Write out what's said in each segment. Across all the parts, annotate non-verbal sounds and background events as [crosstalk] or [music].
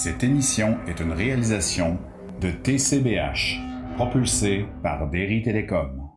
Cette émission est une réalisation de TCBH, propulsée par Derry Télécom.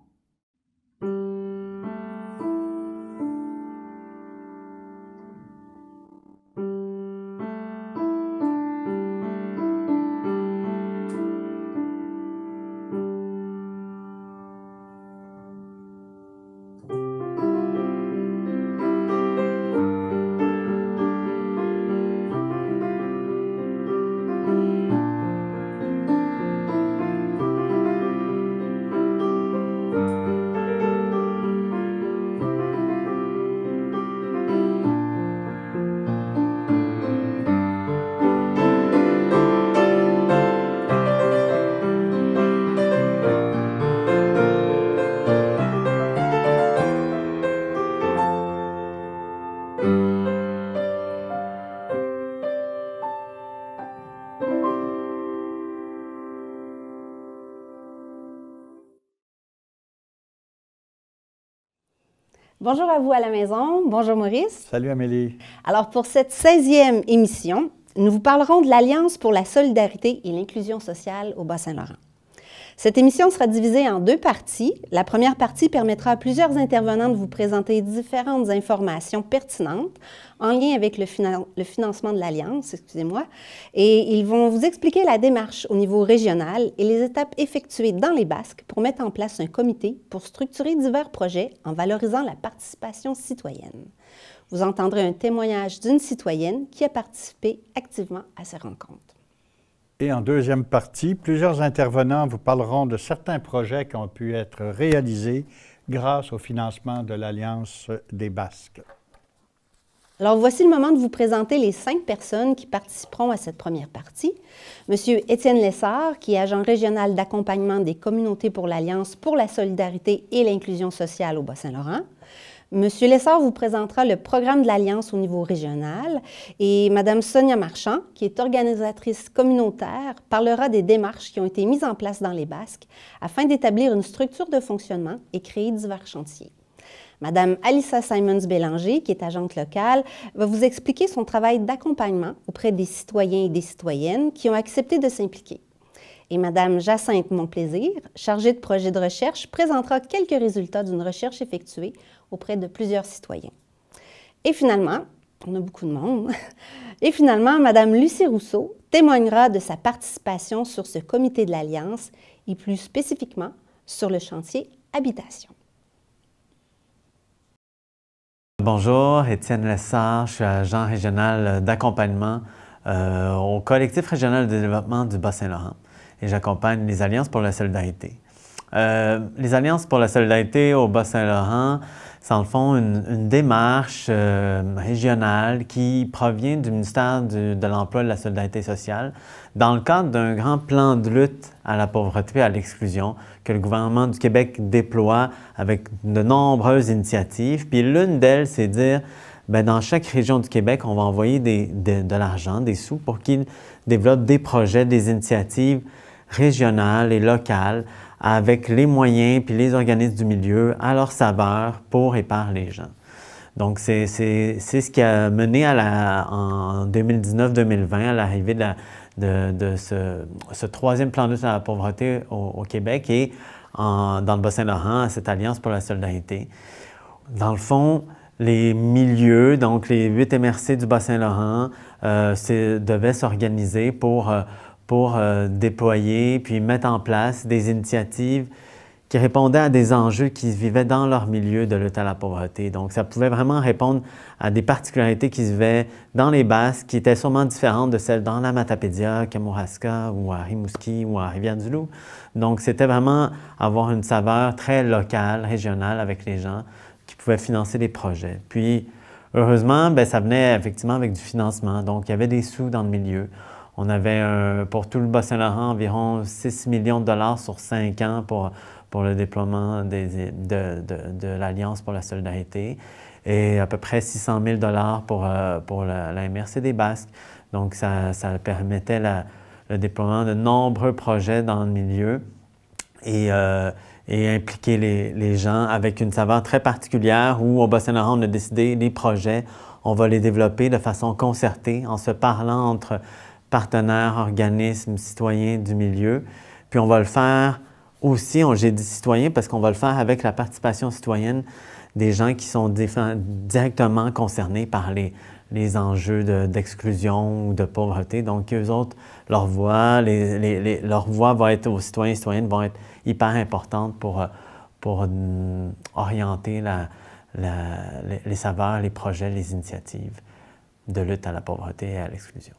Bonjour à vous à la maison. Bonjour Maurice. Salut Amélie. Alors pour cette 16e émission, nous vous parlerons de l'Alliance pour la solidarité et l'inclusion sociale au Bas-Saint-Laurent. Cette émission sera divisée en deux parties. La première partie permettra à plusieurs intervenants de vous présenter différentes informations pertinentes en lien avec le, financement de l'Alliance, excusez-moi, et ils vont vous expliquer la démarche au niveau régional et les étapes effectuées dans les Basques pour mettre en place un comité pour structurer divers projets en valorisant la participation citoyenne. Vous entendrez un témoignage d'une citoyenne qui a participé activement à ces rencontres. Et en deuxième partie, plusieurs intervenants vous parleront de certains projets qui ont pu être réalisés grâce au financement de l'Alliance des Basques. Alors voici le moment de vous présenter les cinq personnes qui participeront à cette première partie. Monsieur Étienne Lessard, qui est agent régional d'accompagnement des communautés pour l'Alliance pour la solidarité et l'inclusion sociale au Bas-Saint-Laurent. Monsieur Lessard vous présentera le programme de l'Alliance au niveau régional et Madame Sonia Marchand, qui est organisatrice communautaire, parlera des démarches qui ont été mises en place dans les Basques afin d'établir une structure de fonctionnement et créer divers chantiers. Madame Alissa Simons-Bélanger, qui est agente locale, va vous expliquer son travail d'accompagnement auprès des citoyens et des citoyennes qui ont accepté de s'impliquer. Et Madame Jacinthe Monplaisir, chargée de projet de recherche, présentera quelques résultats d'une recherche effectuée auprès de plusieurs citoyens. Et finalement, on a beaucoup de monde. [laughs] Et finalement, Madame Lucie Rousseau témoignera de sa participation sur ce comité de l'Alliance et plus spécifiquement sur le chantier Habitation. Bonjour, Étienne Lessard, je suis agent régional d'accompagnement euh, au collectif régional de développement du Bas-Saint-Laurent et j'accompagne les Alliances pour la solidarité. Euh, les Alliances pour la solidarité au Bas-Saint-Laurent, c'est en le fond une, démarche euh, régionale qui provient du ministère de l'Emploi et de la Solidarité sociale dans le cadre d'un grand plan de lutte à la pauvreté et à l'exclusion que le gouvernement du Québec déploie avec de nombreuses initiatives. Puis l'une d'elles, c'est dire Bien, dans chaque région du Québec, on va envoyer de l'argent, des sous pour qu'ils développent des projets, des initiatives régionales et locales avec les moyens puis les organismes du milieu à leur saveur pour et par les gens. Donc, c'est ce qui a mené à la, en 2019-2020 à l'arrivée de, de, ce, troisième plan de lutte à la pauvreté au, Québec et en, dans le Bas-Saint-Laurent à cette Alliance pour la solidarité. Dans le fond, les milieux, donc les huit MRC du Bas-Saint-Laurent, euh, devaient s'organiser pour, euh, pour euh, déployer puis mettre en place des initiatives qui répondaient à des enjeux qui se vivaient dans leur milieu de lutte à la pauvreté. Donc, ça pouvait vraiment répondre à des particularités qui se vivaient dans les basses qui étaient sûrement différentes de celles dans la Matapédia, Kamouraska ou à Rimouski ou à Rivière-du-Loup. Donc, c'était vraiment avoir une saveur très locale, régionale avec les gens qui pouvaient financer des projets. Puis, heureusement, ben, ça venait effectivement avec du financement. Donc, il y avait des sous dans le milieu. On avait pour tout le Bas-Saint-Laurent environ 6 millions de dollars sur 5 ans pour, le déploiement de, l'Alliance pour la solidarité et à peu près 600 000 dollars pour, euh, la, MRC des Basques. Donc, ça, permettait le déploiement de nombreux projets dans le milieu et, euh, impliquer les, gens avec une saveur très particulière où au Bas-Saint-Laurent, on a décidé les projets, on va les développer de façon concertée en se parlant entre partenaires, organismes, citoyens du milieu. Puis on va le faire aussi, j'ai dit citoyens, parce qu'on va le faire avec la participation citoyenne des gens qui sont directement concernés par les, les enjeux d'exclusion ou de pauvreté. Donc, eux autres, leur voix, les, leur voix va être aux citoyens et citoyennes, vont être hyper importantes pour, pour mm, orienter la, les saveurs, les projets, les initiatives de lutte à la pauvreté et à l'exclusion.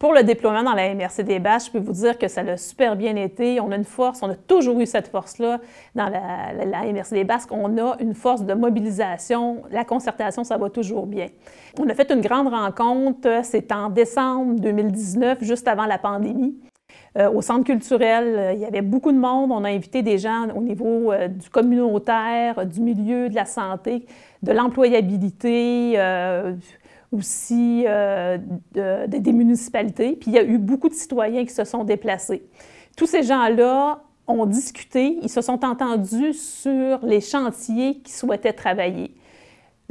Pour le déploiement dans la MRC des Basques, je peux vous dire que ça l'a super bien été. On a une force, on a toujours eu cette force-là dans la, MRC des Basques. On a une force de mobilisation. La concertation, ça va toujours bien. On a fait une grande rencontre, euh, c'est en décembre 2019, juste avant la pandémie. Euh, au centre culturel, euh, il y avait beaucoup de monde. On a invité des gens au niveau du communautaire, du milieu, de la santé, de l'employabilité aussi euh, des municipalités. Puis il y a eu beaucoup de citoyens qui se sont déplacés. Tous ces gens-là ont discuté, ils se sont entendus sur les chantiers qu'ils souhaitaient travailler.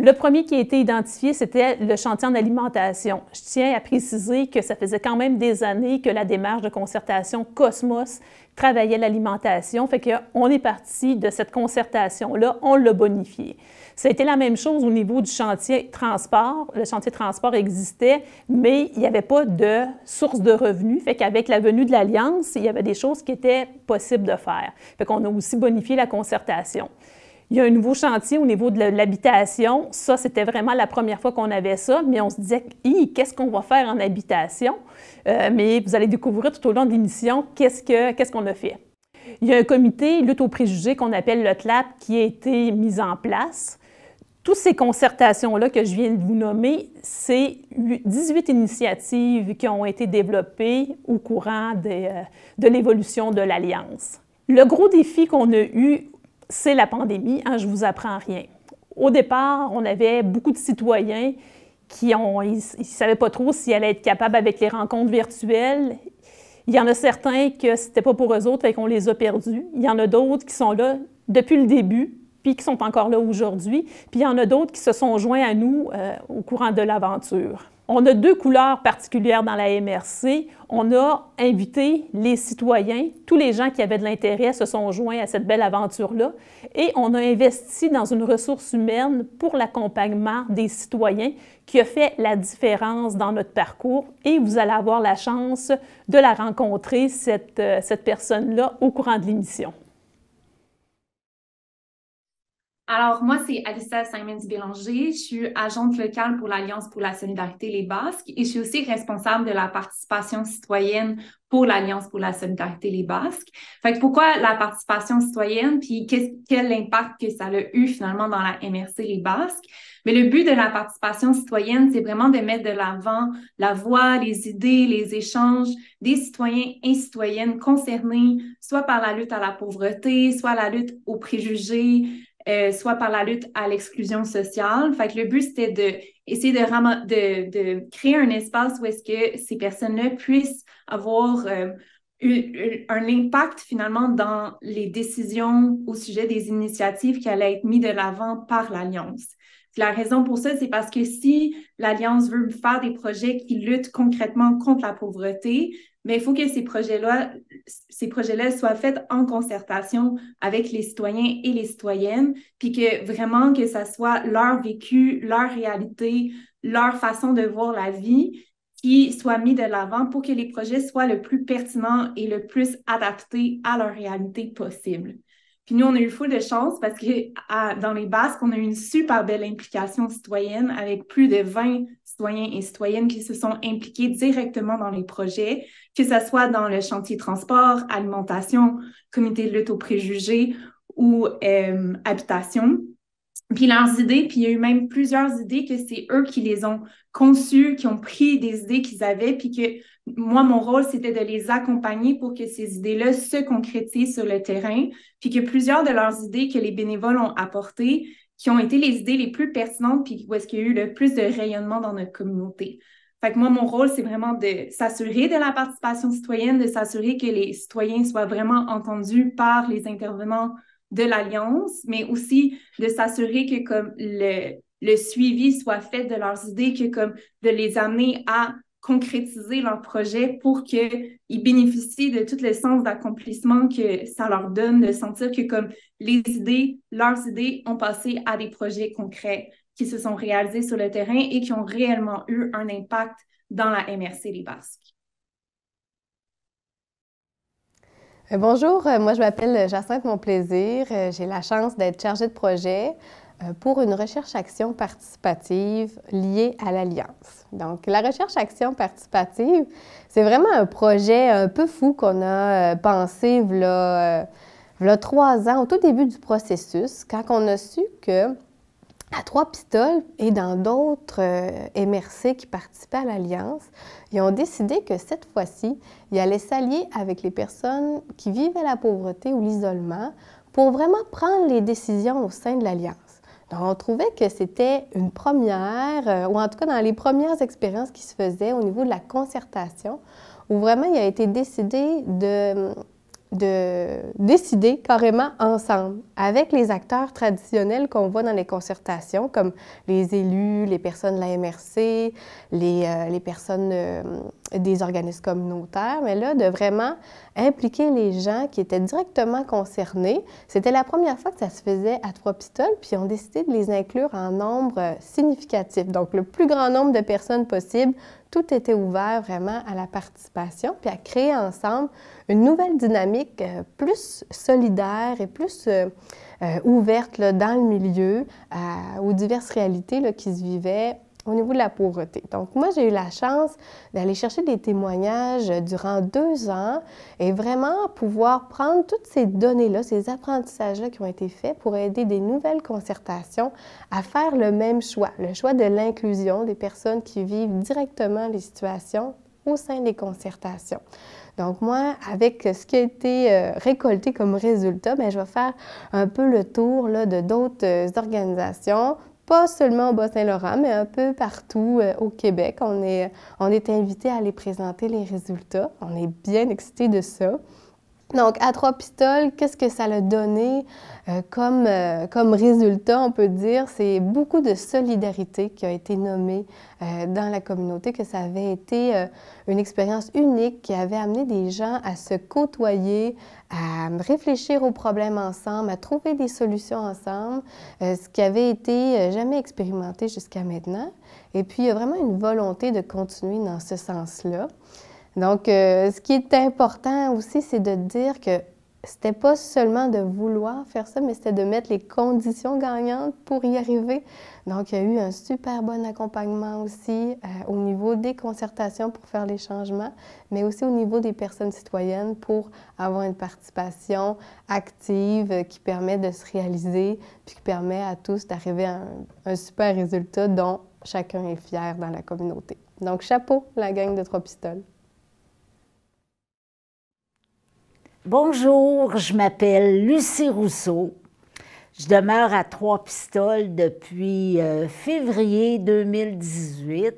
Le premier qui a été identifié, c'était le chantier en alimentation. Je tiens à préciser que ça faisait quand même des années que la démarche de concertation Cosmos travaillait l'alimentation, fait qu'on est parti de cette concertation-là, on l'a bonifiée. Ça a été la même chose au niveau du chantier transport. Le chantier transport existait, mais il n'y avait pas de source de revenus. Fait qu'avec la venue de l'Alliance, il y avait des choses qui étaient possibles de faire. Fait qu'on a aussi bonifié la concertation. Il y a un nouveau chantier au niveau de l'habitation. Ça, c'était vraiment la première fois qu'on avait ça, mais on se disait, qu'est-ce qu'on va faire en habitation? Euh, mais vous allez découvrir tout au long de l'émission qu'est-ce qu'on a fait. Il y a un comité lutte aux préjugés qu'on appelle le TLAP qui a été mis en place. Toutes ces concertations-là que je viens de vous nommer, c'est 18 initiatives qui ont été développées au courant euh, de l'évolution de l'Alliance. Le gros défi qu'on a eu c'est la pandémie, hein, je vous apprends rien. Au départ, on avait beaucoup de citoyens qui ne savaient pas trop s'ils allaient être capables avec les rencontres virtuelles. Il y en a certains que n'était pas pour eux autres, et qu'on les a perdus. Il y en a d'autres qui sont là depuis le début, puis qui sont encore là aujourd'hui. Puis il y en a d'autres qui se sont joints à nous euh, au courant de l'aventure. On a deux couleurs particulières dans la MRC. On a invité les citoyens, tous les gens qui avaient de l'intérêt se sont joints à cette belle aventure-là, et on a investi dans une ressource humaine pour l'accompagnement des citoyens qui a fait la différence dans notre parcours et vous allez avoir la chance de la rencontrer, cette, euh, cette personne-là, au courant de l'émission. Alors, moi, c'est Alyssa Simons-Bélanger. Je suis agente locale pour l'Alliance pour la solidarité Les Basques et je suis aussi responsable de la participation citoyenne pour l'Alliance pour la solidarité Les Basques. Fait pourquoi la participation citoyenne, puis quel impact que ça a eu finalement dans la MRC Les Basques? Mais le but de la participation citoyenne, c'est vraiment de mettre de l'avant la voix, les idées, les échanges des citoyens et citoyennes concernés, soit par la lutte à la pauvreté, soit la lutte aux préjugés, euh, soit par la lutte à l'exclusion sociale. Fait le but, c'était de de, créer un espace où est-ce que ces personnes-là puissent avoir euh, un impact finalement dans les décisions au sujet des initiatives qui allaient être mises de l'avant par l'Alliance. La raison pour ça, c'est parce que si l'Alliance veut faire des projets qui luttent concrètement contre la pauvreté, mais il faut que ces projets-là ces projets soient faits en concertation avec les citoyens et les citoyennes, puis que vraiment que ça soit leur vécu, leur réalité, leur façon de voir la vie qui soit mis de l'avant pour que les projets soient le plus pertinents et le plus adaptés à leur réalité possible. Puis nous, on a eu fou de chance parce que dans les Basques, on a eu une super belle implication citoyenne avec plus de 20 citoyens et citoyennes qui se sont impliqués directement dans les projets, que ce soit dans le chantier transport, alimentation, comité de lutte aux préjugés ou euh, habitation. Puis leurs idées, puis il y a eu même plusieurs idées que c'est eux qui les ont conçues, qui ont pris des idées qu'ils avaient, puis que moi, mon rôle, c'était de les accompagner pour que ces idées-là se concrétisent sur le terrain, puis que plusieurs de leurs idées que les bénévoles ont apportées, qui ont été les idées les plus pertinentes puis où est-ce qu'il y a eu le plus de rayonnement dans notre communauté. Fait que moi, mon rôle, c'est vraiment de s'assurer de la participation citoyenne, de s'assurer que les citoyens soient vraiment entendus par les intervenants de l'Alliance, mais aussi de s'assurer que comme le, le suivi soit fait de leurs idées, que comme de les amener à concrétiser leur projet pour qu'ils bénéficient de tout le sens d'accomplissement que ça leur donne, de sentir que comme les idées, leurs idées ont passé à des projets concrets qui se sont réalisés sur le terrain et qui ont réellement eu un impact dans la MRC des Basques. Euh, bonjour, euh, moi je m'appelle Jacinthe Monplaisir. Euh, j'ai la chance d'être chargée de projet euh, pour une recherche-action participative liée à l'Alliance. Donc, la recherche-action participative, c'est vraiment un projet un peu fou qu'on a euh, pensé y a euh, trois ans, au tout début du processus, quand on a su que à Trois Pistoles et dans d'autres MRC qui participaient à l'Alliance, ils ont décidé que cette fois-ci, ils allaient s'allier avec les personnes qui vivaient la pauvreté ou l'isolement pour vraiment prendre les décisions au sein de l'Alliance on trouvait que c'était une première, euh, ou en tout cas dans les premières expériences qui se faisaient au niveau de la concertation, où vraiment il a été décidé de, décider carrément ensemble avec les acteurs traditionnels qu'on voit dans les concertations, comme les élus, les personnes de la MRC, euh, les, personnes euh, des organismes communautaires, mais là, de vraiment impliquer les gens qui étaient directement concernés. C'était la première fois que ça se faisait à trois pistoles, puis on décidé de les inclure en nombre euh, significatif, donc le plus grand nombre de personnes possible. Tout était ouvert vraiment à la participation, puis à créer ensemble une nouvelle dynamique euh, plus solidaire et plus euh, ouverte là, dans le milieu, aux diverses réalités là, qui se vivaient au niveau de la pauvreté. Donc, moi, j'ai eu la chance d'aller chercher des témoignages durant deux ans et vraiment pouvoir prendre toutes ces données-là, ces apprentissages-là qui ont été faits pour aider des nouvelles concertations à faire le même choix, le choix de l'inclusion des personnes qui vivent directement les situations au sein des concertations. Donc moi, avec ce qui a été euh, récolté comme résultat, ben, je vais faire un peu le tour de d'autres euh, organisations, pas seulement au Bas-Saint-Laurent, mais un peu partout euh, au Québec. On est, on est invité à aller présenter les résultats. On est bien excité de ça. Donc, à trois pistoles, qu'est-ce que ça l'a donné? Euh, comme, euh, comme, résultat, on peut dire, c'est beaucoup de solidarité qui a été nommée euh, dans la communauté, que ça avait été une expérience unique qui avait amené des gens à se côtoyer, à réfléchir aux problèmes ensemble, à trouver des solutions ensemble, ce qui avait été jamais expérimenté jusqu'à maintenant. Et puis, il y a vraiment une volonté de continuer dans ce sens-là. Donc, ce qui est important aussi, c'est de dire que c'était pas seulement de vouloir faire ça, mais c'était de mettre les conditions gagnantes pour y arriver. Donc, il y a eu un super bon accompagnement aussi euh, au niveau des concertations pour faire les changements, mais aussi au niveau des personnes citoyennes pour avoir une participation active euh, qui permet de se réaliser, puis qui permet à tous d'arriver à un, un super résultat dont chacun est fier dans la communauté. Donc, chapeau, la gang de trois pistoles. Bonjour, je m'appelle Lucie Rousseau. Je demeure à Trois Pistoles depuis euh, février 2018.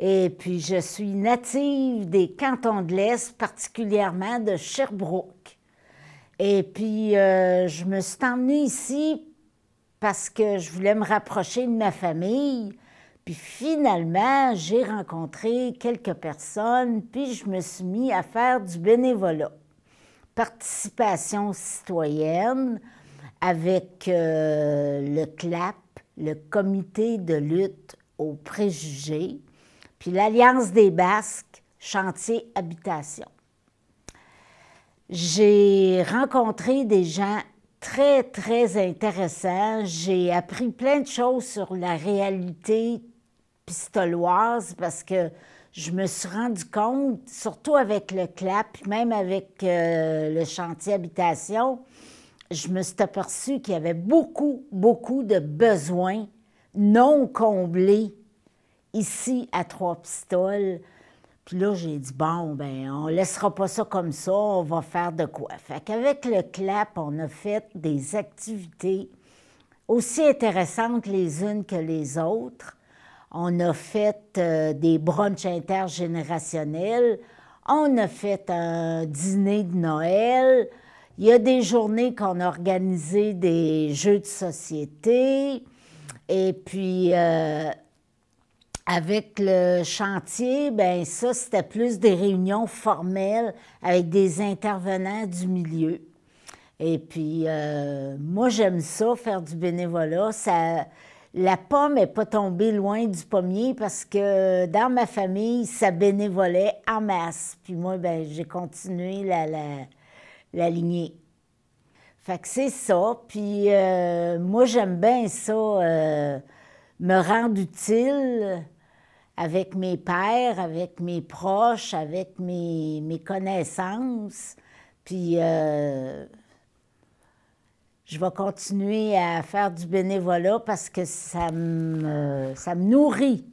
Et puis, je suis native des cantons de l'Est, particulièrement de Sherbrooke. Et puis, euh, je me suis emmenée ici parce que je voulais me rapprocher de ma famille. Puis finalement, j'ai rencontré quelques personnes, puis je me suis mis à faire du bénévolat participation citoyenne avec euh, le CLAP, le Comité de lutte aux préjugés, puis l'Alliance des Basques, Chantier Habitation. J'ai rencontré des gens très, très intéressants. J'ai appris plein de choses sur la réalité pistoloise parce que je me suis rendu compte, surtout avec le CLAP, même avec euh, le chantier habitation, je me suis aperçu qu'il y avait beaucoup, beaucoup de besoins non comblés ici à Trois-Pistoles. Puis là, j'ai dit, bon, ben on laissera pas ça comme ça, on va faire de quoi. Fait qu'avec le CLAP, on a fait des activités aussi intéressantes les unes que les autres. On a fait euh, des brunchs intergénérationnels. On a fait un dîner de Noël. Il y a des journées qu'on a organisé des jeux de société. Et puis, euh, avec le chantier, ben ça, c'était plus des réunions formelles avec des intervenants du milieu. Et puis, euh, moi, j'aime ça, faire du bénévolat. Ça, la pomme n'est pas tombée loin du pommier parce que dans ma famille, ça bénévolait en masse. Puis moi, ben, j'ai continué la, lignée. Fait que c'est ça. Puis euh, moi, j'aime bien ça, euh, me rendre utile avec mes pères, avec mes proches, avec mes, connaissances. Puis... Euh, je vais continuer à faire du bénévolat parce que ça me, ça me nourrit.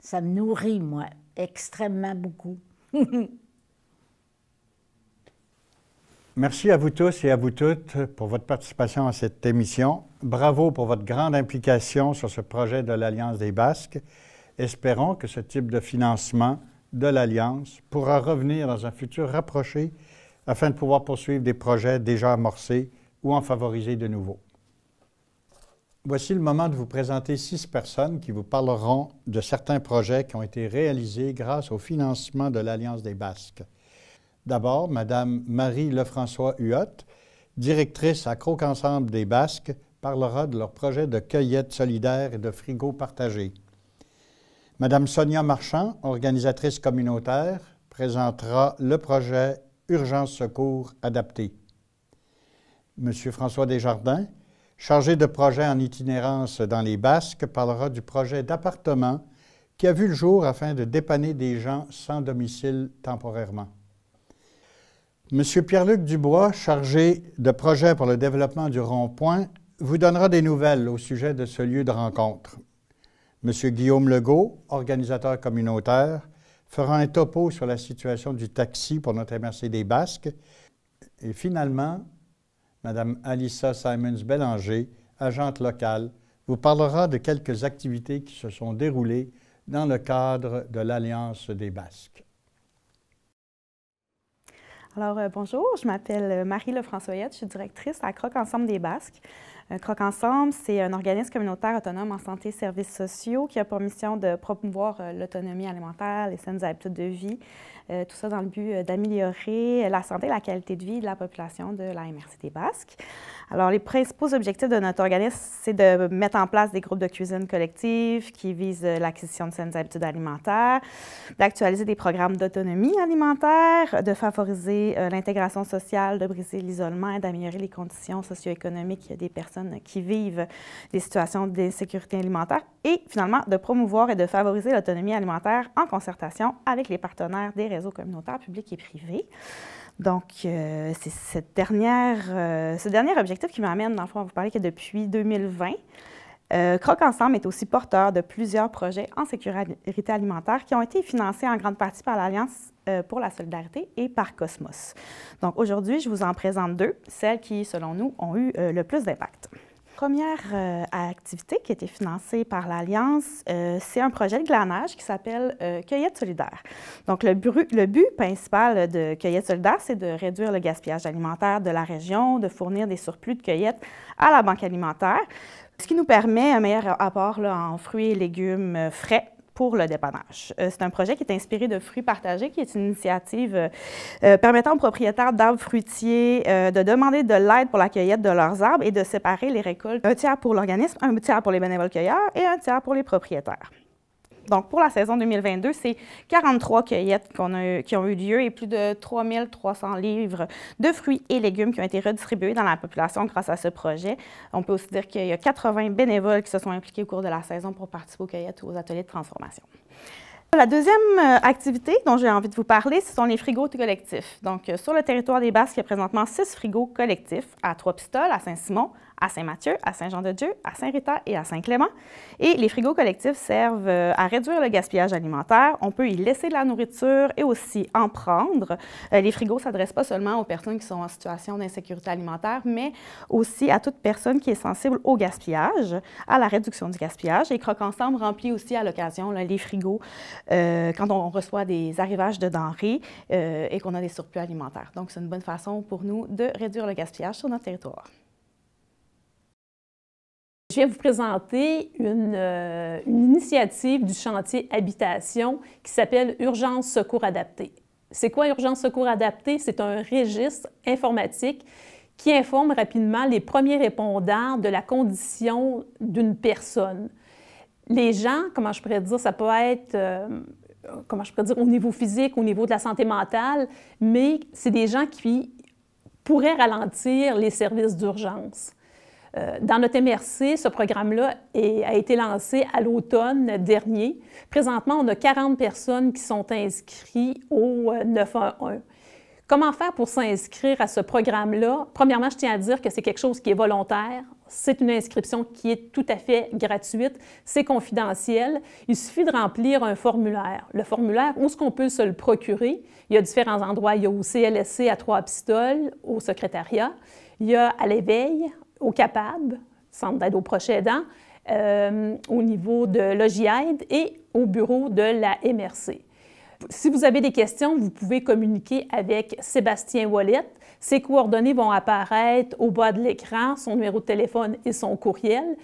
Ça me nourrit, moi, extrêmement beaucoup. [laughs] Merci à vous tous et à vous toutes pour votre participation à cette émission. Bravo pour votre grande implication sur ce projet de l'Alliance des Basques. Espérons que ce type de financement de l'Alliance pourra revenir dans un futur rapproché afin de pouvoir poursuivre des projets déjà amorcés ou en favoriser de nouveau. Voici le moment de vous présenter six personnes qui vous parleront de certains projets qui ont été réalisés grâce au financement de l'Alliance des Basques. D'abord, Madame Marie Lefrançois Huot, directrice à Croque Ensemble des Basques, parlera de leur projet de cueillette solidaire et de frigo partagé. Madame Sonia Marchand, organisatrice communautaire, présentera le projet Urgence Secours adapté. M. François Desjardins, chargé de projet en itinérance dans les Basques, parlera du projet d'appartement qui a vu le jour afin de dépanner des gens sans domicile temporairement. M. Pierre-Luc Dubois, chargé de projet pour le développement du rond-point, vous donnera des nouvelles au sujet de ce lieu de rencontre. M. Guillaume Legault, organisateur communautaire, fera un topo sur la situation du taxi pour notre MRC des Basques. Et finalement, Madame Alissa Simons-Bélanger, agente locale, vous parlera de quelques activités qui se sont déroulées dans le cadre de l'Alliance des Basques. Alors, euh, bonjour, je m'appelle euh, Marie Lefrançoyette, je suis directrice à Croque Ensemble des Basques. Croque Ensemble, c'est un organisme communautaire autonome en santé et services sociaux qui a pour mission de promouvoir euh, l'autonomie alimentaire, les saines habitudes de vie, euh, tout ça dans le but euh, d'améliorer la santé et la qualité de vie de la population de la des basque. Alors, les principaux objectifs de notre organisme, c'est de mettre en place des groupes de cuisine collective qui visent l'acquisition de saines habitudes alimentaires, d'actualiser des programmes d'autonomie alimentaire, de favoriser l'intégration sociale, de briser l'isolement et d'améliorer les conditions socio-économiques des personnes qui vivent des situations d'insécurité alimentaire et finalement de promouvoir et de favoriser l'autonomie alimentaire en concertation avec les partenaires des réseaux communautaires publics et privés. Donc, euh, c'est cette dernière, euh, ce dernier objectif qui m'amène, dans le fond, à vous parler que depuis 2020, euh, Croque Ensemble est aussi porteur de plusieurs projets en sécurité alimentaire qui ont été financés en grande partie par l'Alliance euh, pour la solidarité et par Cosmos. Donc aujourd'hui, je vous en présente deux, celles qui, selon nous, ont eu euh, le plus d'impact. Première euh, activité qui a été financée par l'Alliance, c'est un projet de glanage qui s'appelle Cueillette solidaire. Donc, le, but principal de Cueillette solidaire, c'est de réduire le gaspillage alimentaire de la région, de fournir des surplus de cueillette à la banque alimentaire, ce qui nous permet un meilleur apport en fruits et légumes frais le dépannage. Euh, c'est un projet qui est inspiré de Fruits partagés, qui est une initiative euh, euh, permettant aux propriétaires d'arbres fruitiers de demander de l'aide pour la cueillette de leurs arbres et de séparer les récoltes, un tiers pour l'organisme, un tiers pour les bénévoles cueilleurs et un tiers pour les propriétaires. Donc, pour la saison 2022, c'est 43 cueillettes qui ont eu lieu et plus de 3300 livres de fruits et légumes qui ont été redistribués dans la population grâce à ce projet. On peut aussi dire qu'il y a 80 bénévoles qui se sont impliqués au cours de la saison pour participer aux cueillettes ou aux ateliers de transformation. La deuxième euh, activité dont j'ai envie de vous parler, ce sont les frigos collectifs. Donc, euh, sur le territoire des Basques, il y a présentement six frigos collectifs à Trois-Pistoles, à Saint-Simon, à Saint-Mathieu, à Saint-Jean-de-Dieu, à Saint-Rita et à Saint-Clément. Et les frigos collectifs servent euh, à réduire le gaspillage alimentaire. On peut y laisser de la nourriture et aussi en prendre. Euh, les frigos ne s'adressent pas seulement aux personnes qui sont en situation d'insécurité alimentaire, mais aussi à toute personne qui est sensible au gaspillage, à la réduction du gaspillage. Et Croque Ensemble remplit aussi à l'occasion les frigos euh, quand on reçoit des arrivages de denrées et qu'on a des surplus alimentaires. Donc, c'est une bonne façon pour nous de réduire le gaspillage sur notre territoire. Je viens vous présenter euh, une, initiative du chantier Habitation qui s'appelle Urgence Secours Adapté. C'est quoi Urgence Secours Adapté? C'est un registre informatique qui informe rapidement les premiers répondants de la condition d'une personne. Les gens, comment je pourrais dire, ça peut être, euh, comment je pourrais dire, au niveau physique, au niveau de la santé mentale, mais c'est des gens qui pourraient ralentir les services d'urgence. Euh, dans notre MRC, ce programme-là a été lancé à l'automne dernier. Présentement, on a 40 personnes qui sont inscrites au 911. Euh, Comment faire pour s'inscrire à ce programme-là? Premièrement, je tiens à dire que c'est quelque chose qui est volontaire. C'est une inscription qui est tout à fait gratuite, c'est confidentiel. Il suffit de remplir un formulaire. Le formulaire, où est-ce qu'on peut se le procurer? Il y a différents endroits. Il y a au CLSC à Trois-Pistoles, au secrétariat. Il y a à l'éveil, au CAPAB, Centre d'aide aux proches aidants, euh, au niveau de Logiaide et au bureau de la MRC. Si vous avez des questions, vous pouvez communiquer avec Sébastien Wallet. Ses coordonnées vont apparaître au bas de l'écran, son numéro de téléphone et son courriel.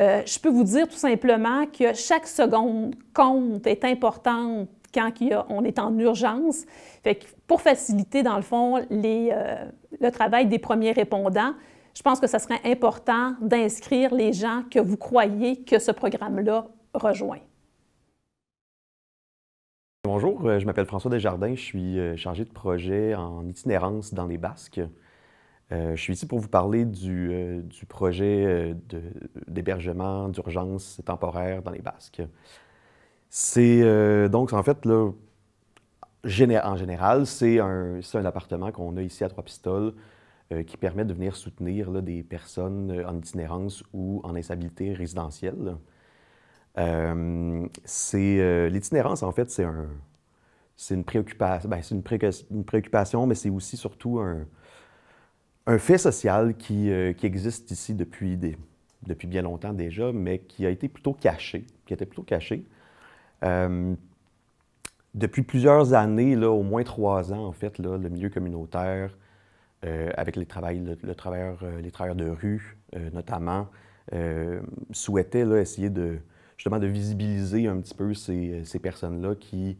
Euh, je peux vous dire tout simplement que chaque seconde compte est importante quand on est en urgence. Fait pour faciliter, dans le fond, les, euh, le travail des premiers répondants, je pense que ce serait important d'inscrire les gens que vous croyez que ce programme-là rejoint. Bonjour, euh, je m'appelle François Desjardins, je suis euh, chargé de projet en itinérance dans les Basques. Euh, je suis ici pour vous parler du, projet d'hébergement d'urgence temporaire dans les Basques. C'est donc en fait en général, c'est un, appartement qu'on a ici à Trois-Pistoles euh, qui permet de venir soutenir des personnes euh, en itinérance ou en instabilité résidentielle. Euh, c'est l'itinérance, en fait, c'est ben, une, préoccupation, mais c'est aussi surtout un, fait social qui, existe ici depuis, depuis bien longtemps déjà, mais qui a été plutôt caché, qui était plutôt caché. depuis plusieurs années, là, au moins trois ans en fait, là, le milieu communautaire euh, avec les, euh, les travailleurs de rue, euh, notamment, souhaitaient essayer de, justement de visibiliser un petit peu ces, personnes-là qui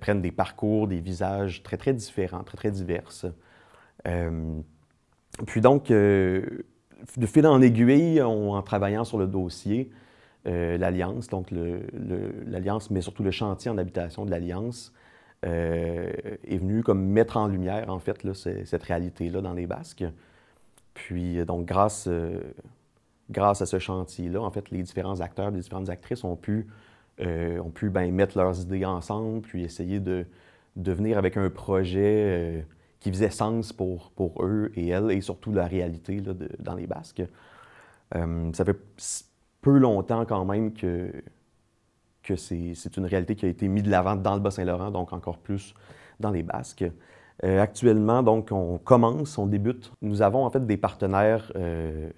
prennent des parcours, des visages très, très différents, très, très diverses. puis donc, de fil en aiguille, en travaillant sur le dossier, l'Alliance, donc l'Alliance, mais surtout le chantier en habitation de l'Alliance, euh, est venu comme mettre en lumière, en fait, cette réalité-là dans les Basques. Puis, euh, donc, grâce, euh, grâce à ce chantier-là, en fait, les différents acteurs, les différentes actrices ont pu, ont pu ben, mettre leurs idées ensemble, puis essayer de, de venir avec un projet qui faisait sens pour, pour eux et elles, et surtout la réalité là, dans les Basques. ça fait peu longtemps quand même que, c'est une réalité qui a été mise de l'avant dans le Bas-Saint-Laurent, donc encore plus dans les Basques. Euh, actuellement, donc, on commence, on débute. Nous avons en fait des partenaires euh,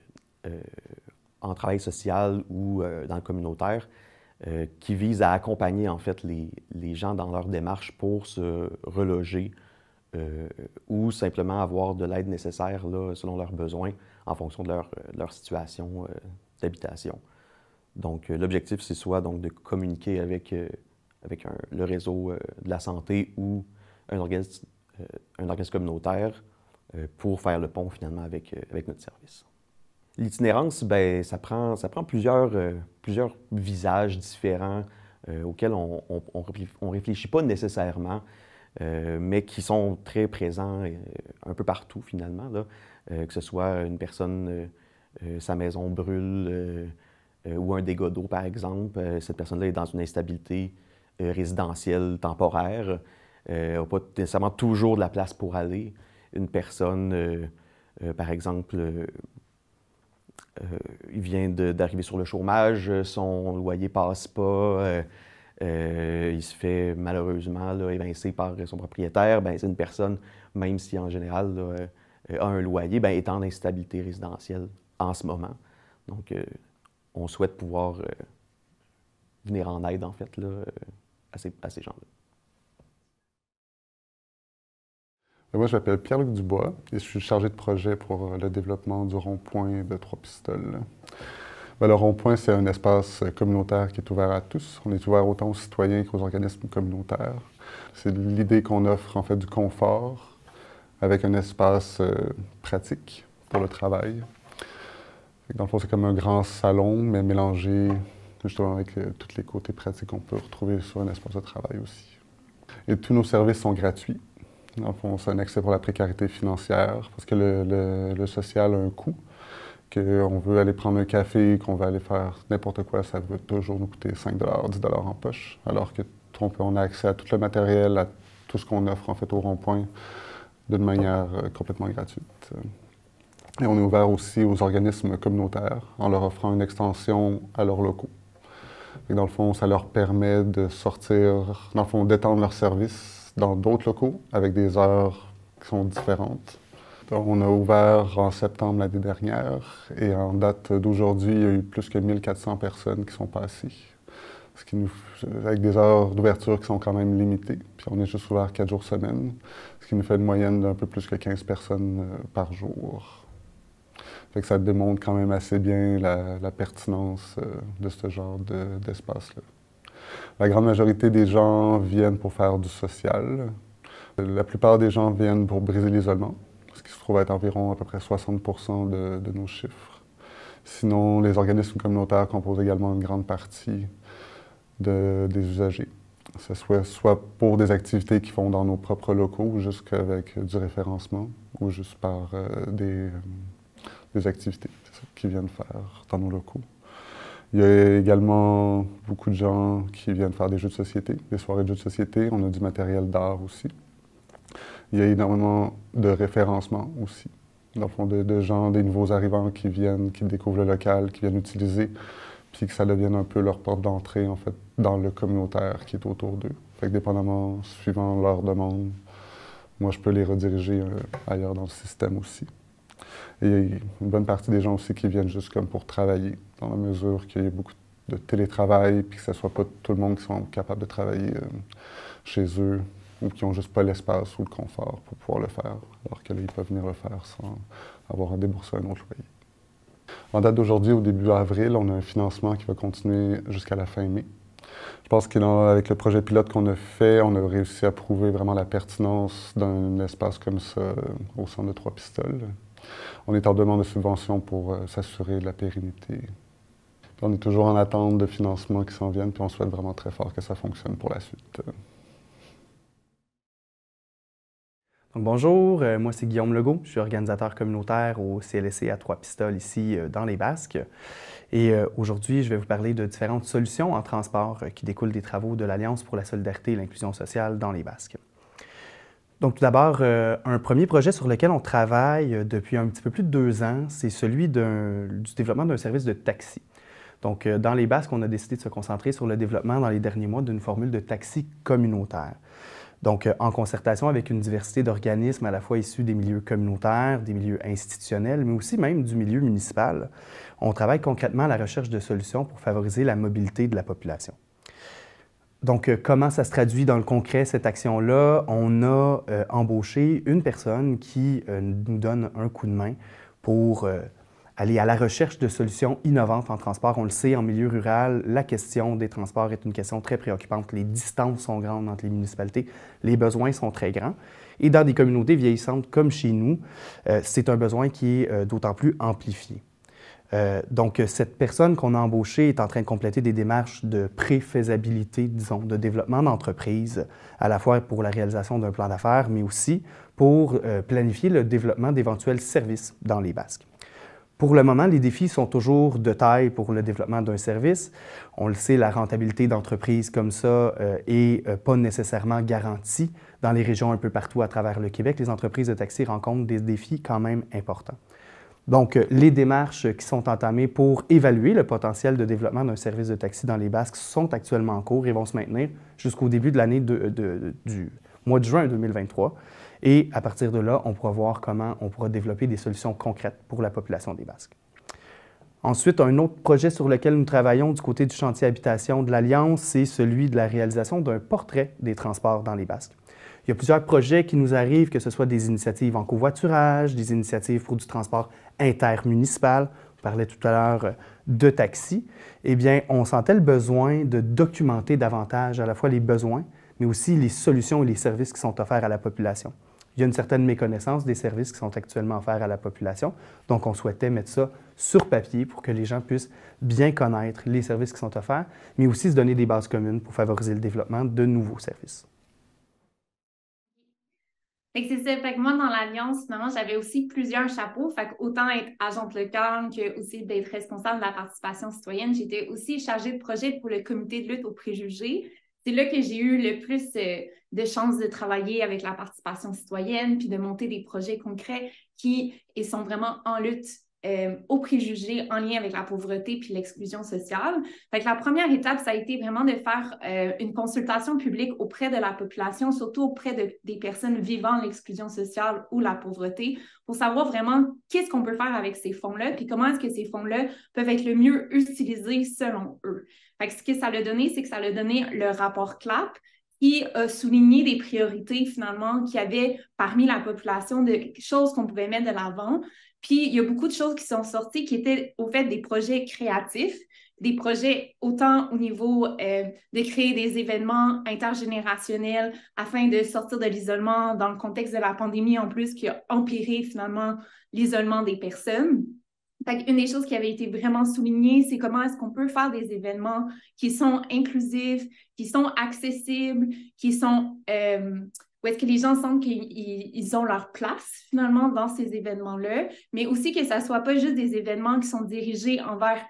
euh, en travail social ou dans le communautaire qui visent à accompagner en fait les, gens dans leur démarche pour se reloger ou simplement avoir de l'aide nécessaire selon leurs besoins en fonction de leur situation d'habitation. Donc, euh, l'objectif, c'est soit donc, de communiquer avec, euh, avec le réseau euh, de la santé ou un organisme, un organisme communautaire pour faire le pont finalement avec, avec notre service. L'itinérance, ben, ça prend, ça prend plusieurs, plusieurs visages différents auxquels on ne on, réfléchit, pas nécessairement, mais qui sont très présents un peu partout finalement. que ce soit une personne, sa maison brûle, euh, ou un dégât d'eau, par exemple. Euh, cette personne-là est dans une instabilité euh, résidentielle temporaire, n'a pas nécessairement toujours de la place pour aller. Une personne, par exemple, il vient d'arriver sur le chômage, son loyer passe pas, il se fait malheureusement évincé évincer par son propriétaire, ben, c'est une personne, même si en général a un loyer, ben, est en instabilité résidentielle en ce moment. Donc, on souhaite pouvoir euh, venir en aide, en fait, euh, à ces, gens-là. Euh, moi, je m'appelle Pierre-Luc Dubois et je suis chargé de projet pour le développement du rond-point de Trois-Pistoles. Ben, le rond-point, c'est un espace communautaire qui est ouvert à tous. On est ouvert autant aux citoyens qu'aux organismes communautaires. C'est l'idée qu'on offre en fait du confort avec un espace pratique pour le travail. Dans le fond, c'est comme un grand salon, mais mélangé justement avec euh, tous les côtés pratiques qu'on peut retrouver sur un espace de travail aussi. Et tous nos services sont gratuits. Dans le fond, c'est un accès pour la précarité financière, parce que le, social a un coût. Qu'on veut aller prendre un café, qu'on veut aller faire n'importe quoi, ça va toujours nous coûter 5 10 en poche. Alors que on, on a accès à tout le matériel, à tout ce qu'on offre fait au rond-point d'une manière euh, complètement gratuite. Et on est ouvert aussi aux organismes communautaires en leur offrant une extension à leurs locaux. dans le fond, ça leur permet de sortir, dans le fond, d'étendre leurs services dans d'autres locaux avec des heures qui sont différentes. on a ouvert en septembre l'année dernière et en date d'aujourd'hui, il y a eu plus que 1400 personnes qui sont passées. Ce avec des heures d'ouverture qui sont quand même limitées. Puis on est juste ouvert quatre jours semaine, ce qui nous fait une moyenne d'un peu plus que 15 personnes euh, par jour fait que ça démontre quand même assez bien la, pertinence euh, de ce genre d'espace-là. la grande majorité des gens viennent pour faire du social. La plupart des gens viennent pour briser l'isolement, ce qui se trouve être environ à peu près 60 de, nos chiffres. Sinon, les organismes communautaires composent également une grande partie des usagers. Ce soit, soit pour des activités qu'ils font dans nos propres locaux, jusqu'avec du référencement, ou juste par euh, des, euh, des activités qui viennent faire dans nos locaux. Il y a également beaucoup de gens qui viennent faire des jeux de société, des soirées de jeux de société. On a du matériel d'art aussi. Il y a énormément de référencement aussi. Dans le fond, de, gens, des nouveaux arrivants qui viennent, qui découvrent le local, qui viennent utiliser, puis que ça devienne un peu leur porte d'entrée, en fait, dans le communautaire qui est autour d'eux. Fait dépendamment, suivant leur demande, moi, je peux les rediriger euh, ailleurs dans le système aussi il y a une bonne partie des gens aussi qui viennent juste comme pour travailler, dans la mesure qu'il y a beaucoup de télétravail, puis que ce ne soit pas tout le monde qui sont capable de travailler euh, chez eux ou qui n'ont juste pas l'espace ou le confort pour pouvoir le faire, alors qu'ils peuvent venir le faire sans avoir à débourser un autre loyer. En date d'aujourd'hui, au début avril, on a un financement qui va continuer jusqu'à la fin mai. Je pense qu'avec le projet pilote qu'on a fait, on a réussi à prouver vraiment la pertinence d'un espace comme ça euh, au centre de Trois-Pistoles. On est en demande de subventions pour euh, s'assurer de la pérennité. on est toujours en attente de financements qui s'en viennent, puis on souhaite vraiment très fort que ça fonctionne pour la suite. bonjour, euh, moi c'est Guillaume Legault, je suis organisateur communautaire au CLSC à Trois-Pistoles ici euh, dans les Basques. Et aujourd'hui, je vais vous parler de différentes solutions en transport qui découlent des travaux de l'Alliance pour la solidarité et l'inclusion sociale dans les Basques. Donc, tout d'abord, euh, un premier projet sur lequel on travaille euh, depuis un petit peu plus de deux ans, c'est celui du développement d'un service de taxi. Donc, euh, dans les Basques, on a décidé de se concentrer sur le développement dans les derniers mois d'une formule de taxi communautaire. Donc, en concertation avec une diversité d'organismes à la fois issus des milieux communautaires, des milieux institutionnels, mais aussi même du milieu municipal, on travaille concrètement à la recherche de solutions pour favoriser la mobilité de la population. Donc, euh, comment ça se traduit dans le concret, cette action-là? On a euh, embauché une personne qui euh, nous donne un coup de main pour aller à la recherche de solutions innovantes en transport. On le sait, en milieu rural, la question des transports est une question très préoccupante. Les distances sont grandes entre les municipalités, les besoins sont très grands. Et dans des communautés vieillissantes comme chez nous, c'est un besoin qui est d'autant plus amplifié. Euh, donc, cette personne qu'on a embauchée est en train de compléter des démarches de préfaisabilité, disons, de développement d'entreprise, à la fois pour la réalisation d'un plan d'affaires, mais aussi pour euh, planifier le développement d'éventuels services dans les Basques. Pour le moment, les défis sont toujours de taille pour le développement d'un service. On le sait, la rentabilité d'entreprise comme ça euh, est pas nécessairement garantie. Dans les régions un peu partout à travers le Québec, les entreprises de taxi rencontrent des défis quand même importants. Donc, euh, les démarches qui sont entamées pour évaluer le potentiel de développement d'un service de taxi dans les Basques sont actuellement en cours et vont se maintenir jusqu'au début de l'année euh, du mois de juin 2023. Et à partir de là, on pourra voir comment on pourra développer des solutions concrètes pour la population des Basques. Ensuite, un autre projet sur lequel nous travaillons du côté du chantier habitation de l'Alliance, c'est celui de la réalisation d'un portrait des transports dans les Basques. Il y a plusieurs projets qui nous arrivent, que ce soit des initiatives en covoiturage, des initiatives pour du transport intermunicipal. On parlait tout à l'heure euh, de taxi. Eh bien, on sentait le besoin de documenter davantage à la fois les besoins, mais aussi les solutions et les services qui sont offerts à la population. Il y a une certaine méconnaissance des services qui sont actuellement offerts à la population. Donc, on souhaitait mettre ça sur papier pour que les gens puissent bien connaître les services qui sont offerts, mais aussi se donner des bases communes pour favoriser le développement de nouveaux services moi, dans l'Alliance, finalement, j'avais aussi plusieurs chapeaux. Fait autant être agente locale que aussi d'être responsable de la participation citoyenne. J'étais aussi chargée de projet pour le comité de lutte aux préjugés. C'est là que j'ai eu le plus euh, de chances de travailler avec la participation citoyenne, puis de monter des projets concrets qui sont vraiment en lutte euh, aux préjugés en lien avec la pauvreté puis l'exclusion sociale. Fait la première étape, ça a été vraiment de faire euh, une consultation publique auprès de la population, surtout auprès de, des personnes vivant l'exclusion sociale ou la pauvreté, pour savoir vraiment qu'est-ce qu'on peut faire avec ces fonds-là, puis comment est-ce que ces fonds-là peuvent être le mieux utilisés selon eux. Fait ce que ça a donné, c'est que ça a donné le rapport CLAP, qui a souligné des priorités finalement qu'il y avait parmi la population, de choses qu'on pouvait mettre de l'avant. Puis il y a beaucoup de choses qui sont sorties qui étaient au fait des projets créatifs, des projets autant au niveau euh, de créer des événements intergénérationnels afin de sortir de l'isolement dans le contexte de la pandémie en plus qui a empiré finalement l'isolement des personnes. une des choses qui avait été vraiment soulignée, c'est comment est-ce qu'on peut faire des événements qui sont inclusifs, qui sont accessibles, qui sont euh, où est-ce que les gens sentent qu'ils ont leur place finalement dans ces événements-là, mais aussi que ça ne soit pas juste des événements qui sont dirigés envers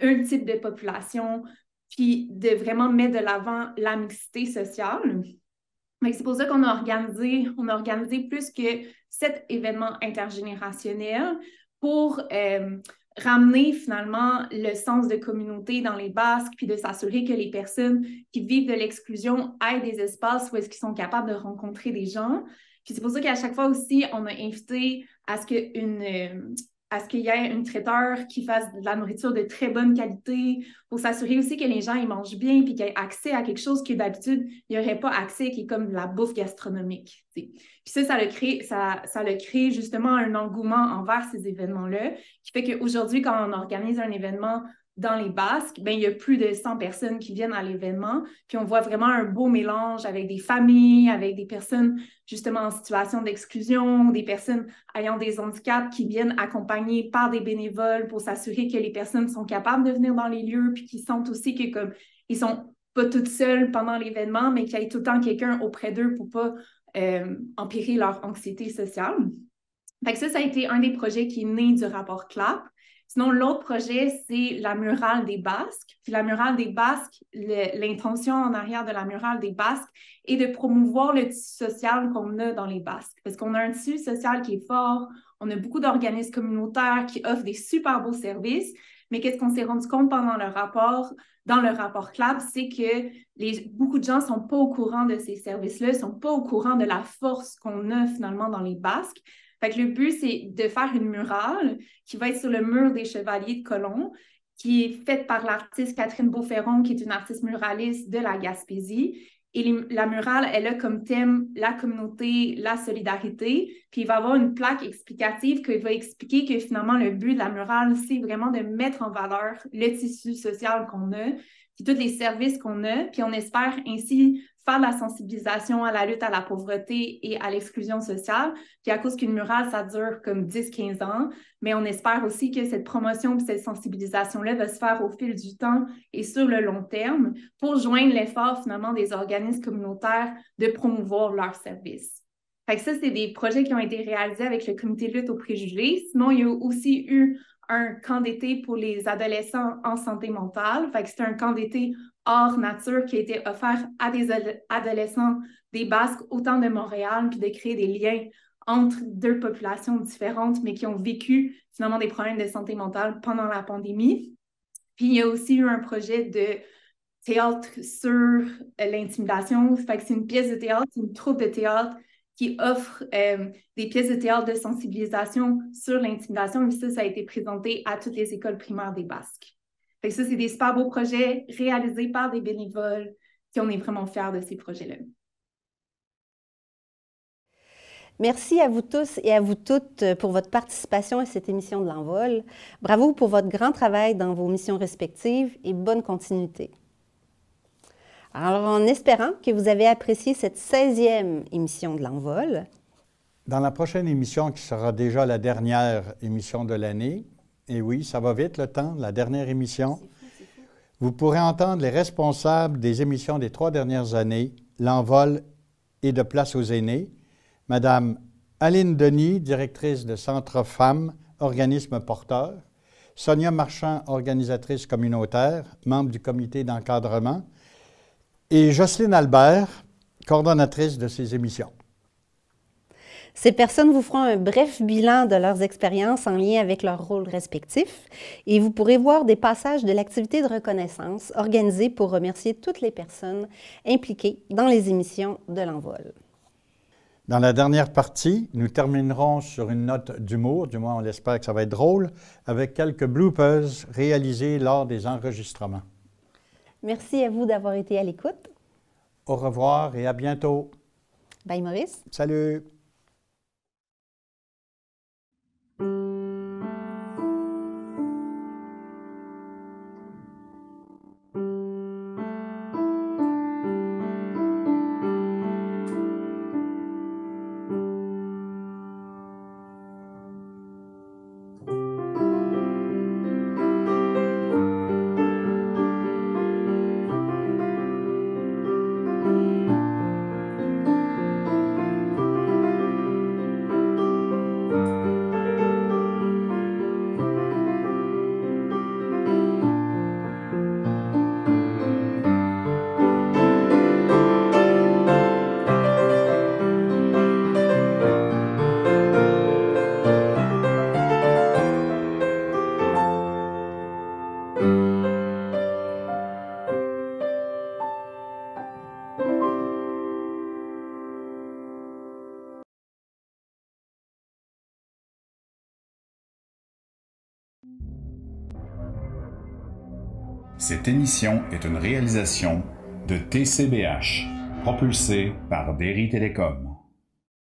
un type de population, puis de vraiment mettre de l'avant la mixité sociale. C'est pour ça qu'on a organisé, on a plus que sept événements intergénérationnels pour euh, ramener finalement le sens de communauté dans les Basques, puis de s'assurer que les personnes qui vivent de l'exclusion aient des espaces où est-ce qu'ils sont capables de rencontrer des gens. Puis c'est pour ça qu'à chaque fois aussi, on a invité à ce qu'une euh, à ce qu'il y ait une traiteur qui fasse de la nourriture de très bonne qualité, pour s'assurer aussi que les gens ils mangent bien puis qu'ils aient accès à quelque chose que d'habitude, il n'y aurait pas accès, qui est comme de la bouffe gastronomique. Puis ça, ça le crée, ça, ça le crée justement un engouement envers ces événements-là, qui fait qu'aujourd'hui, quand on organise un événement dans les Basques, ben, il y a plus de 100 personnes qui viennent à l'événement. Puis on voit vraiment un beau mélange avec des familles, avec des personnes justement en situation d'exclusion, des personnes ayant des handicaps qui viennent accompagnées par des bénévoles pour s'assurer que les personnes sont capables de venir dans les lieux, puis qui sentent aussi que comme ils sont pas toutes seules pendant l'événement, mais qu'il y ait tout le temps quelqu'un auprès d'eux pour pas euh, empirer leur anxiété sociale. Fait ça, ça a été un des projets qui est né du rapport CLAP. Sinon, l'autre projet, c'est la murale des Basques. Puis la murale des Basques, l'intention en arrière de la murale des Basques est de promouvoir le tissu social qu'on a dans les Basques. Parce qu'on a un tissu social qui est fort, on a beaucoup d'organismes communautaires qui offrent des super beaux services, mais qu'est-ce qu'on s'est rendu compte pendant le rapport, dans le rapport CLAB, c'est que beaucoup de gens ne sont pas au courant de ces services-là, ne sont pas au courant de la force qu'on a finalement dans les Basques. Fait le but, c'est de faire une murale qui va être sur le mur des Chevaliers de Colomb, qui est faite par l'artiste Catherine Beauferron, qui est une artiste muraliste de la Gaspésie. Et la murale, elle a comme thème la communauté, la solidarité. Puis il va y avoir une plaque explicative qui va expliquer que finalement, le but de la murale, c'est vraiment de mettre en valeur le tissu social qu'on a, puis tous les services qu'on a. Puis on espère ainsi faire de la sensibilisation à la lutte à la pauvreté et à l'exclusion sociale. Puis à cause qu'une murale, ça dure comme 10-15 ans, mais on espère aussi que cette promotion et cette sensibilisation-là va se faire au fil du temps et sur le long terme pour joindre l'effort finalement des organismes communautaires de promouvoir leurs services. Fait que ça, c'est des projets qui ont été réalisés avec le comité de lutte aux préjugés. Sinon, il y a aussi eu un camp d'été pour les adolescents en santé mentale. Fait que c'était un camp d'été hors nature qui a été offert à des adolescents des Basques, autant de Montréal, puis de créer des liens entre deux populations différentes, mais qui ont vécu finalement des problèmes de santé mentale pendant la pandémie. Puis il y a aussi eu un projet de théâtre sur euh, l'intimidation. Fait que c'est une pièce de théâtre, une troupe de théâtre qui offre euh, des pièces de théâtre de sensibilisation sur l'intimidation. Et ça, ça a été présenté à toutes les écoles primaires des Basques. Fait ça, c'est des super beaux projets réalisés par des bénévoles. Puis on est vraiment fiers de ces projets-là. Merci à vous tous et à vous toutes euh, pour votre participation à cette émission de l'envol. Bravo pour votre grand travail dans vos missions respectives et bonne continuité. Alors, en espérant que vous avez apprécié cette 16e émission de l'envol. Dans la prochaine émission, qui sera déjà la dernière émission de l'année, et oui, ça va vite le temps, la dernière émission. Vous pourrez entendre les responsables des émissions des trois dernières années, l'envol et de place aux aînés, Madame Aline Denis, directrice de Centre Femmes, organisme porteur, Sonia Marchand, organisatrice communautaire, membre du comité d'encadrement, et Jocelyne Albert, coordonnatrice de ces émissions. Ces personnes vous feront un bref bilan de leurs expériences en lien avec leurs rôles respectifs et vous pourrez voir des passages de l'activité de reconnaissance organisée pour remercier toutes les personnes impliquées dans les émissions de l'envol. Dans la dernière partie, nous terminerons sur une note d'humour, du moins on espère que ça va être drôle, avec quelques bloopers réalisés lors des enregistrements. Merci à vous d'avoir été à l'écoute. Au revoir et à bientôt. Bye Maurice. Salut. Cette émission est une réalisation de TCBH, propulsée par Derry Télécom.